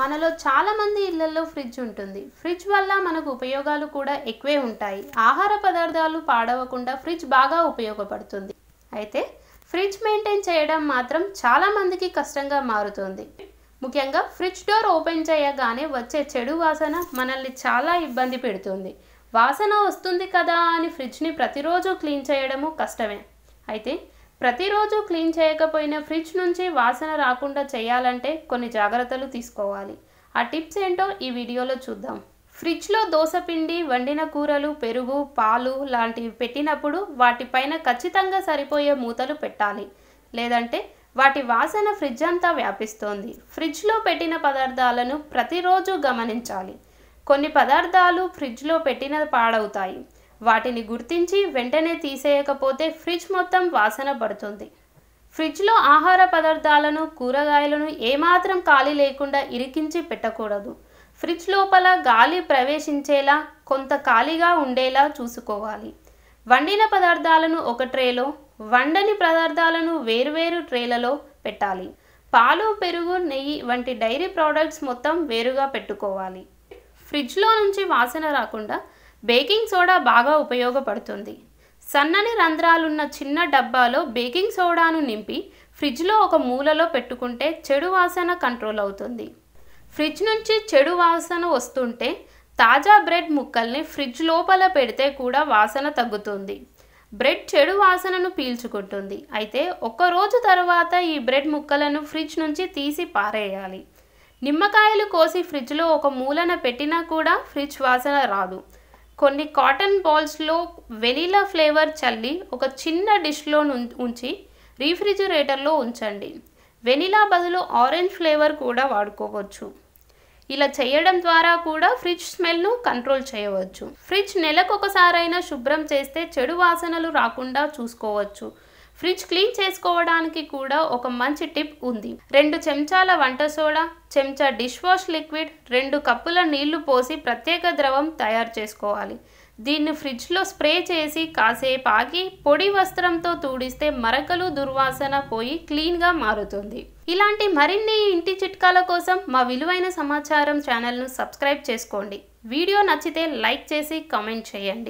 మనలో చాలామంది ఇళ్లలో ఫ్రిడ్జ్ ఉంటుంది ఫ్రిడ్జ్ వల్ల మనకు ఉపయోగాలు కూడా ఎక్కువే ఉంటాయి ఆహార పదార్థాలు పాడవకుండా ఫ్రిడ్జ్ బాగా ఉపయోగపడుతుంది అయితే ఫ్రిడ్జ్ మెయింటైన్ చేయడం మాత్రం చాలామందికి కష్టంగా మారుతుంది ముఖ్యంగా ఫ్రిడ్జ్ డోర్ ఓపెన్ చేయగానే వచ్చే చెడు వాసన మనల్ని చాలా ఇబ్బంది పెడుతుంది వాసన వస్తుంది కదా అని ఫ్రిడ్జ్ని ప్రతిరోజు క్లీన్ చేయడము కష్టమే అయితే ప్రతిరోజు క్లీన్ చేయకపోయినా ఫ్రిడ్జ్ నుంచి వాసన రాకుండా చేయాలంటే కొన్ని జాగ్రత్తలు తీసుకోవాలి ఆ టిప్స్ ఏంటో ఈ వీడియోలో చూద్దాం ఫ్రిడ్జ్లో పిండి వండిన కూరలు పెరుగు పాలు లాంటివి పెట్టినప్పుడు వాటిపైన ఖచ్చితంగా సరిపోయే మూతలు పెట్టాలి లేదంటే వాటి వాసన ఫ్రిడ్జ్ అంతా వ్యాపిస్తోంది ఫ్రిడ్జ్లో పెట్టిన పదార్థాలను ప్రతిరోజు గమనించాలి కొన్ని పదార్థాలు ఫ్రిడ్జ్లో పెట్టిన పాడవుతాయి వాటిని గుర్తించి వెంటనే తీసేయకపోతే ఫ్రిడ్జ్ మొత్తం వాసన పడుతుంది ఫ్రిడ్జ్లో ఆహార పదార్థాలను కూరగాయలను ఏమాత్రం ఖాళీ లేకుండా ఇరికించి పెట్టకూడదు ఫ్రిడ్జ్ లోపల గాలి ప్రవేశించేలా కొంత ఖాళీగా ఉండేలా చూసుకోవాలి వండిన పదార్థాలను ఒక ట్రేలో వండని పదార్థాలను వేరువేరు ట్రేలలో పెట్టాలి పాలు పెరుగు నెయ్యి వంటి డైరీ ప్రోడక్ట్స్ మొత్తం వేరుగా పెట్టుకోవాలి ఫ్రిడ్జ్లో నుంచి వాసన రాకుండా బేకింగ్ సోడా బాగా ఉపయోగపడుతుంది సన్నని రంధ్రాలున్న చిన్న డబ్బాలో బేకింగ్ సోడాను నింపి ఫ్రిడ్జ్లో ఒక మూలలో పెట్టుకుంటే చెడు వాసన కంట్రోల్ అవుతుంది ఫ్రిడ్జ్ నుంచి చెడు వాసన వస్తుంటే తాజా బ్రెడ్ ముక్కల్ని ఫ్రిడ్జ్ లోపల పెడితే కూడా వాసన తగ్గుతుంది బ్రెడ్ చెడు వాసనను పీల్చుకుంటుంది అయితే ఒక్కరోజు తర్వాత ఈ బ్రెడ్ ముక్కలను ఫ్రిడ్జ్ నుంచి తీసి పారేయాలి నిమ్మకాయలు కోసి ఫ్రిడ్జ్లో ఒక మూలన పెట్టినా కూడా ఫ్రిడ్జ్ వాసన రాదు కొన్ని కాటన్ బాల్స్లో వెనీలా ఫ్లేవర్ చల్లి ఒక చిన్న డిష్లో ఉంచి రీఫ్రిజిరేటర్లో ఉంచండి వెనీలా బదులు ఆరెంజ్ ఫ్లేవర్ కూడా వాడుకోవచ్చు ఇలా చేయడం ద్వారా కూడా ఫ్రిడ్జ్ స్మెల్ను కంట్రోల్ చేయవచ్చు ఫ్రిడ్జ్ నెలకు ఒకసారైనా శుభ్రం చేస్తే చెడు వాసనలు రాకుండా చూసుకోవచ్చు ఫ్రిడ్జ్ క్లీన్ చేసుకోవడానికి కూడా ఒక మంచి టిప్ ఉంది రెండు చెంచాల వంట సోడా చెంచా డిష్ వాష్ లిక్విడ్ రెండు కప్పుల నీళ్లు పోసి ప్రత్యేక ద్రవం తయారు చేసుకోవాలి దీన్ని ఫ్రిడ్జ్లో స్ప్రే చేసి కాసేపు ఆగి పొడి వస్త్రంతో తూడిస్తే మరకలు దుర్వాసన పోయి క్లీన్గా మారుతుంది ఇలాంటి మరిన్ని ఇంటి చిట్కాల కోసం మా విలువైన సమాచారం ఛానల్ను సబ్స్క్రైబ్ చేసుకోండి వీడియో నచ్చితే లైక్ చేసి కామెంట్ చేయండి